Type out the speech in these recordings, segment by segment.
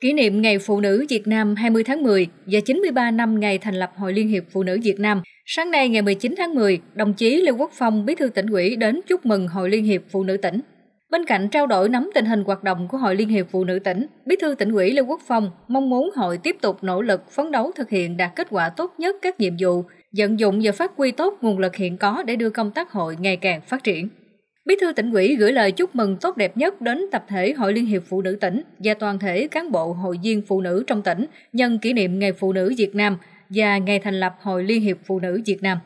Kỷ niệm Ngày Phụ nữ Việt Nam 20 tháng 10 và 93 năm ngày thành lập Hội Liên hiệp Phụ nữ Việt Nam, sáng nay ngày 19 tháng 10, đồng chí Lê Quốc Phong, Bí thư tỉnh ủy đến chúc mừng Hội Liên hiệp Phụ nữ tỉnh. Bên cạnh trao đổi nắm tình hình hoạt động của Hội Liên hiệp Phụ nữ tỉnh, Bí thư tỉnh ủy Lê Quốc Phong mong muốn hội tiếp tục nỗ lực phấn đấu thực hiện đạt kết quả tốt nhất các nhiệm vụ, vận dụng và phát huy tốt nguồn lực hiện có để đưa công tác hội ngày càng phát triển. Bí thư tỉnh ủy gửi lời chúc mừng tốt đẹp nhất đến tập thể Hội Liên hiệp Phụ nữ tỉnh và toàn thể cán bộ hội viên phụ nữ trong tỉnh nhân kỷ niệm Ngày Phụ nữ Việt Nam và ngày thành lập Hội Liên hiệp Phụ nữ Việt Nam.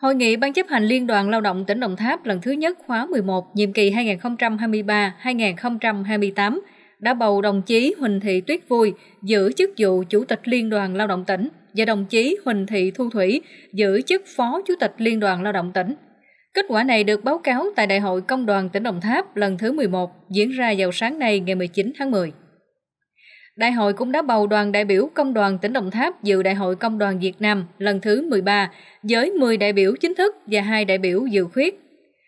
Hội nghị Ban chấp hành Liên đoàn Lao động tỉnh Đồng Tháp lần thứ nhất khóa 11, nhiệm kỳ 2023-2028 đã bầu đồng chí Huỳnh Thị Tuyết Vui giữ chức vụ Chủ tịch Liên đoàn Lao động tỉnh và đồng chí Huỳnh Thị Thu Thủy giữ chức Phó Chủ tịch Liên đoàn Lao động tỉnh. Kết quả này được báo cáo tại Đại hội Công đoàn tỉnh Đồng Tháp lần thứ 11 diễn ra vào sáng nay ngày 19 tháng 10. Đại hội cũng đã bầu đoàn đại biểu Công đoàn tỉnh Đồng Tháp dự Đại hội Công đoàn Việt Nam lần thứ 13 với 10 đại biểu chính thức và 2 đại biểu dự khuyết.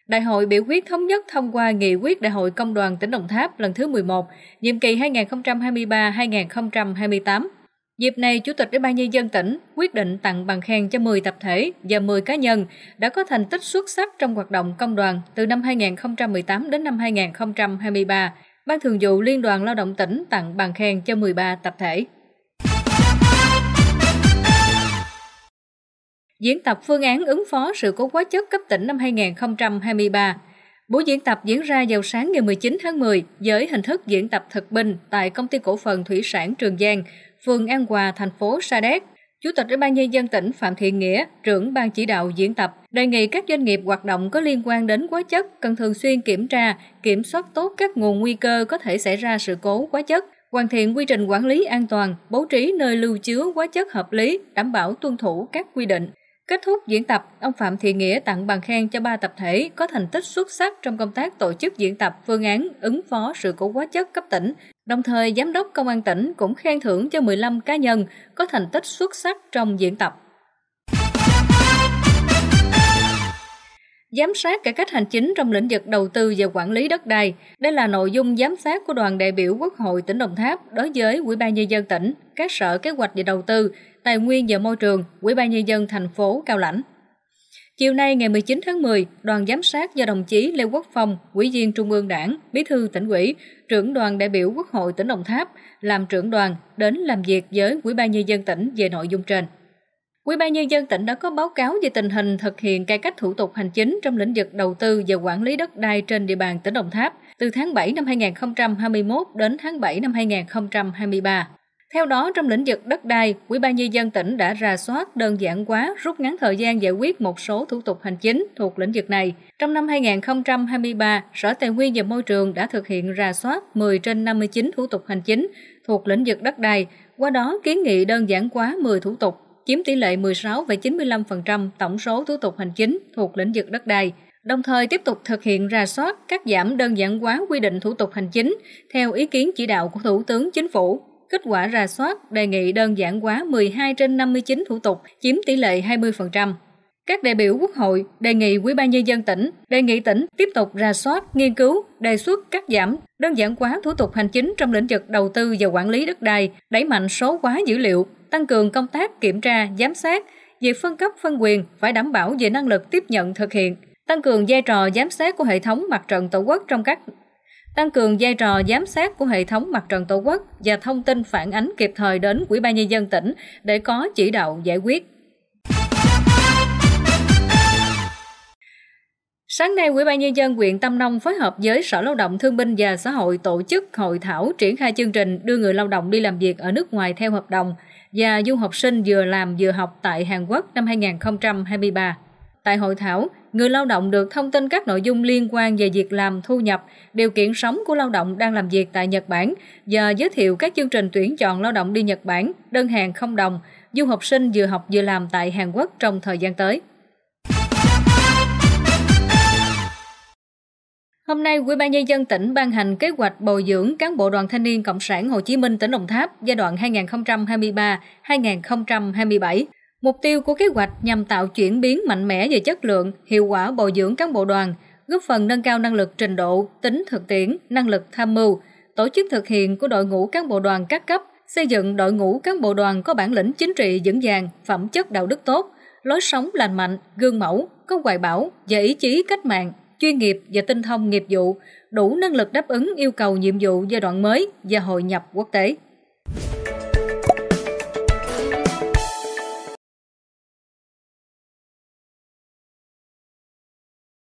Đại hội biểu quyết thống nhất thông qua nghị quyết Đại hội Công đoàn tỉnh Đồng Tháp lần thứ 11, nhiệm kỳ 2023-2028 Dịp này, Chủ tịch Ủy ban Nhân dân tỉnh quyết định tặng bằng khen cho 10 tập thể và 10 cá nhân đã có thành tích xuất sắc trong hoạt động công đoàn từ năm 2018 đến năm 2023. Ban Thường vụ Liên đoàn Lao động tỉnh tặng bằng khen cho 13 tập thể. Diễn tập phương án ứng phó sự cố hóa chất cấp tỉnh năm 2023 Buổi diễn tập diễn ra vào sáng ngày 19 tháng 10 với hình thức diễn tập thực binh tại Công ty Cổ phần Thủy sản Trường Giang phường An Hòa, thành phố Sa Đéc. Chủ tịch Ủy ban nhân dân tỉnh Phạm Thiện Nghĩa, trưởng ban chỉ đạo diễn tập, đề nghị các doanh nghiệp hoạt động có liên quan đến quá chất cần thường xuyên kiểm tra, kiểm soát tốt các nguồn nguy cơ có thể xảy ra sự cố quá chất, hoàn thiện quy trình quản lý an toàn, bố trí nơi lưu chứa quá chất hợp lý, đảm bảo tuân thủ các quy định. Kết thúc diễn tập, ông Phạm Thị Nghĩa tặng bằng khen cho ba tập thể có thành tích xuất sắc trong công tác tổ chức diễn tập phương án ứng phó sự cố hóa chất cấp tỉnh Đồng thời, Giám đốc Công an tỉnh cũng khen thưởng cho 15 cá nhân có thành tích xuất sắc trong diễn tập. Giám sát cải cách hành chính trong lĩnh vực đầu tư và quản lý đất đai. Đây là nội dung giám sát của đoàn đại biểu Quốc hội tỉnh Đồng Tháp đối với Ủy ban nhân dân tỉnh, các sở kế hoạch và đầu tư, tài nguyên và môi trường, Ủy ban nhân dân thành phố Cao Lãnh. Chiều nay ngày 19 tháng 10, đoàn giám sát do đồng chí Lê Quốc Phong, Ủy viên Trung ương Đảng, Bí thư tỉnh ủy, trưởng đoàn đại biểu Quốc hội tỉnh Đồng Tháp làm trưởng đoàn đến làm việc với Ủy ban nhân dân tỉnh về nội dung trên. Ủy ban nhân dân tỉnh đã có báo cáo về tình hình thực hiện cải cách thủ tục hành chính trong lĩnh vực đầu tư và quản lý đất đai trên địa bàn tỉnh Đồng Tháp từ tháng 7 năm 2021 đến tháng 7 năm 2023. Theo đó, trong lĩnh vực đất đai, Ủy ban nhân dân tỉnh đã ra soát đơn giản hóa, rút ngắn thời gian giải quyết một số thủ tục hành chính thuộc lĩnh vực này. Trong năm 2023, Sở Tài nguyên và Môi trường đã thực hiện ra soát 10 trên 59 thủ tục hành chính thuộc lĩnh vực đất đai, qua đó kiến nghị đơn giản hóa 10 thủ tục, chiếm tỷ lệ 16,95% tổng số thủ tục hành chính thuộc lĩnh vực đất đai đồng thời tiếp tục thực hiện ra soát cắt giảm đơn giản hóa quy định thủ tục hành chính theo ý kiến chỉ đạo của Thủ tướng Chính phủ Kết quả rà soát đề nghị đơn giản hóa 12 trên 59 thủ tục, chiếm tỷ lệ 20%. Các đại biểu Quốc hội đề nghị Ủy ban nhân dân tỉnh, đề nghị tỉnh tiếp tục rà soát, nghiên cứu, đề xuất cắt giảm, đơn giản hóa thủ tục hành chính trong lĩnh vực đầu tư và quản lý đất đai, đẩy mạnh số hóa dữ liệu, tăng cường công tác kiểm tra, giám sát, việc phân cấp phân quyền phải đảm bảo về năng lực tiếp nhận thực hiện, tăng cường vai trò giám sát của hệ thống mặt trận tổ quốc trong các tăng cường vai trò giám sát của hệ thống mặt trận Tổ quốc và thông tin phản ánh kịp thời đến Ủy ban Nhân dân tỉnh để có chỉ đạo giải quyết. Sáng nay, Ủy ban nhân dân huyện Tam Nông phối hợp với Sở Lao động Thương binh và Xã hội tổ chức hội thảo triển khai chương trình đưa người lao động đi làm việc ở nước ngoài theo hợp đồng và du học sinh vừa làm vừa học tại Hàn Quốc năm 2023. Tại hội thảo, người lao động được thông tin các nội dung liên quan về việc làm, thu nhập, điều kiện sống của lao động đang làm việc tại Nhật Bản và giới thiệu các chương trình tuyển chọn lao động đi Nhật Bản, đơn hàng không đồng, du học sinh vừa học vừa làm tại Hàn Quốc trong thời gian tới. Hôm nay, Ủy ban nhân dân tỉnh ban hành kế hoạch bồi dưỡng cán bộ Đoàn Thanh niên Cộng sản Hồ Chí Minh tỉnh Đồng Tháp giai đoạn 2023-2027. Mục tiêu của kế hoạch nhằm tạo chuyển biến mạnh mẽ về chất lượng, hiệu quả bồi dưỡng cán bộ đoàn, góp phần nâng cao năng lực trình độ, tính thực tiễn, năng lực tham mưu, tổ chức thực hiện của đội ngũ cán bộ đoàn các cấp, xây dựng đội ngũ cán bộ đoàn có bản lĩnh chính trị vững vàng, phẩm chất đạo đức tốt, lối sống lành mạnh, gương mẫu, có hoài bão và ý chí cách mạng, chuyên nghiệp và tinh thông nghiệp vụ, đủ năng lực đáp ứng yêu cầu nhiệm vụ giai đoạn mới và hội nhập quốc tế.